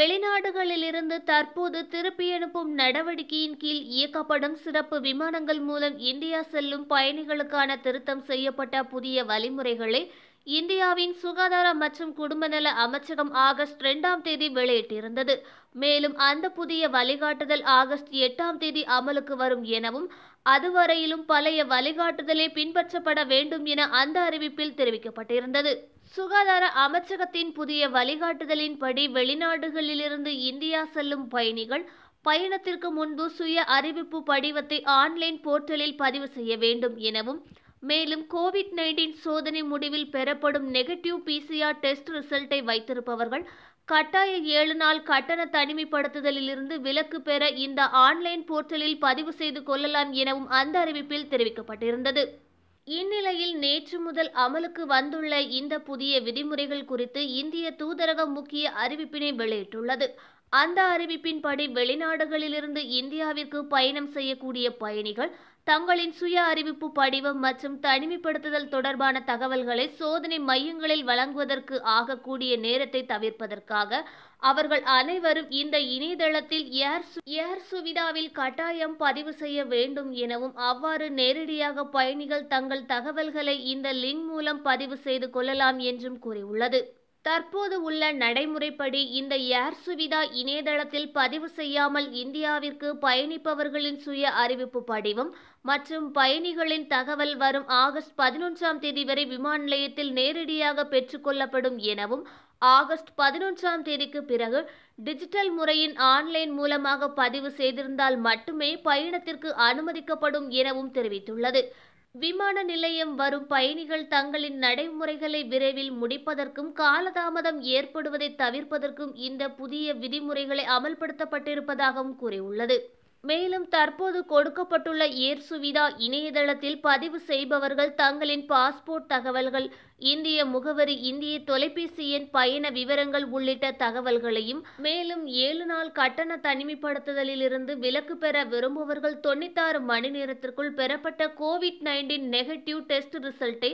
வெளிநாடுகளிலிருந்து தற்போது திருப்பி அனுப்பும் நடவடிக்கையின் கீழ் இயக்கப்படும் சிறப்பு விமானங்கள் மூலம் இந்தியா செல்லும் பயணிகளுக்கான திருத்தம் செய்யப்பட்ட புதிய வழிமுறைகளை இந்தியாவின் சுகாதார மற்றும் குடும்ப நல அமைச்சகம் ஆகஸ்ட் இரண்டாம் தேதி வெளியிட்டிருந்தது மேலும் அந்த புதிய வழிகாட்டுதல் ஆகஸ்ட் எட்டாம் தேதி அமலுக்கு வரும் எனவும் அதுவரையிலும் பழைய வழிகாட்டுதலே பின்பற்றப்பட வேண்டும் என அந்த அறிவிப்பில் தெரிவிக்கப்பட்டிருந்தது சுகாதார அமைச்சகத்தின் புதிய வழிகாட்டுதலின்படி வெளிநாடுகளிலிருந்து இந்தியா செல்லும் பயணிகள் பயணத்திற்கு முன்பு சுய அறிவிப்பு படிவத்தை ஆன்லைன் போர்ட்டலில் பதிவு செய்ய வேண்டும் எனவும் மேலும் கோவிட் நைன்டீன் சோதனை முடிவில் பெறப்படும் நெகட்டிவ் பிசிஆர் டெஸ்ட் ரிசல்ட்டை வைத்திருப்பவர்கள் கட்டாய ஏழு நாள் கட்டண தனிமைப்படுத்துதலில் இருந்து விலக்கு பெற இந்த ஆன்லைன் போர்ட்டலில் பதிவு செய்து கொள்ளலாம் எனவும் அந்த அறிவிப்பில் தெரிவிக்கப்பட்டிருந்தது இந்நிலையில் நேற்று முதல் அமலுக்கு வந்துள்ள இந்த புதிய விதிமுறைகள் குறித்து இந்திய தூதரகம் முக்கிய அறிவிப்பினை வெளியிட்டுள்ளது அந்த அறிவிப்பின்படி வெளிநாடுகளிலிருந்து இந்தியாவிற்கு பயணம் செய்யக்கூடிய பயணிகள் தங்களின் சுய அறிவிப்பு படிவம் மற்றும் தனிமைப்படுத்துதல் தொடர்பான தகவல்களை சோதனை மையங்களில் வழங்குவதற்கு ஆகக்கூடிய நேரத்தை தவிர்ப்பதற்காக அவர்கள் அனைவரும் இந்த இணையதளத்தில் ஏர் சுவிதாவில் கட்டாயம் பதிவு செய்ய வேண்டும் எனவும் அவ்வாறு நேரடியாக பயணிகள் தங்கள் தகவல்களை இந்த லிங்க் மூலம் பதிவு செய்து கொள்ளலாம் என்றும் கூறியுள்ளது தற்போது உள்ள நடைமுறைப்படி இந்த ஏர் சுவிதா இணையதளத்தில் பதிவு செய்யாமல் இந்தியாவிற்கு பயணிப்பவர்களின் சுய அறிவிப்பு படிவம் மற்றும் பயணிகளின் தகவல் வரும் ஆகஸ்ட் பதினொன்றாம் தேதி வரை விமான நிலையத்தில் நேரடியாக பெற்றுக்கொள்ளப்படும் எனவும் ஆகஸ்ட் பதினொன்றாம் தேதிக்கு பிறகு டிஜிட்டல் முறையின் ஆன்லைன் மூலமாக பதிவு செய்திருந்தால் மட்டுமே பயணத்திற்கு அனுமதிக்கப்படும் எனவும் தெரிவித்துள்ளது விமான நிலையம் வரும் பயணிகள் தங்களின் நடைமுறைகளை விரைவில் முடிப்பதற்கும் காலதாமதம் ஏற்படுவதை தவிர்ப்பதற்கும் இந்த புதிய விதிமுறைகளை அமல்படுத்தப்பட்டிருப்பதாகவும் கூறியுள்ளது மேலும் தற்போது கொடுக்கப்பட்டுள்ள ஏர் சுவிதா இணையதளத்தில் பதிவு செய்பவர்கள் தங்களின் பாஸ்போர்ட் தகவல்கள் இந்திய முகவரி இந்திய தொலைபேசி எண் பயண விவரங்கள் உள்ளிட்ட தகவல்களையும் மேலும் ஏழு நாள் கட்டண தனிமைப்படுத்துதலிலிருந்து விலக்கு பெற விரும்புவர்கள் தொண்ணூத்தாறு மணி நேரத்திற்குள் பெறப்பட்ட கோவிட் நைன்டீன் நெகட்டிவ் டெஸ்ட் ரிசல்ட்டை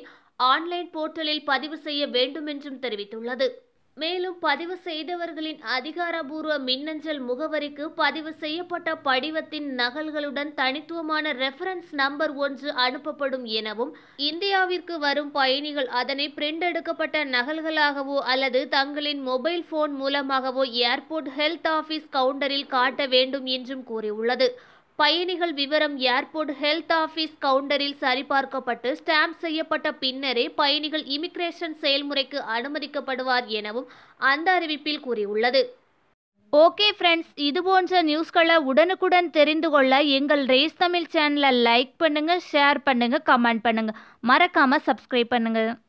ஆன்லைன் போர்ட்டலில் பதிவு செய்ய வேண்டும் என்றும் தெரிவித்துள்ளது மேலும் பதிவு செய்தவர்களின் அதிகாரபூர்வ மின்னஞ்சல் முகவரிக்கு பதிவு செய்யப்பட்ட படிவத்தின் நகல்களுடன் தனித்துவமான ரெஃபரன்ஸ் நம்பர் ஒன்று அனுப்பப்படும் எனவும் இந்தியாவிற்கு வரும் பயணிகள் அதனை பிரிண்ட் எடுக்கப்பட்ட நகல்களாகவோ அல்லது தங்களின் மொபைல் போன் மூலமாகவோ ஏர்போர்ட் ஹெல்த் ஆபீஸ் கவுண்டரில் காட்ட வேண்டும் என்றும் கூறியுள்ளது பயணிகள் விவரம் ஏர்போர்ட் ஹெல்த் ஆஃபீஸ் கவுண்டரில் சரிபார்க்கப்பட்டு ஸ்டாம்ப் செய்யப்பட்ட பின்னரே பயணிகள் இமிகிரேஷன் செயல்முறைக்கு அனுமதிக்கப்படுவார் எனவும் அந்த அறிவிப்பில் கூறியுள்ளது ஓகே ஃப்ரெண்ட்ஸ் இது போன்ற நியூஸ்களை உடனுக்குடன் தெரிந்து கொள்ள எங்கள் ரேஸ் தமிழ் சேனலை லைக் பண்ணுங்கள் ஷேர் பண்ணுங்கள் கமெண்ட் பண்ணுங்கள் மறக்காமல் சப்ஸ்கிரைப் பண்ணுங்கள்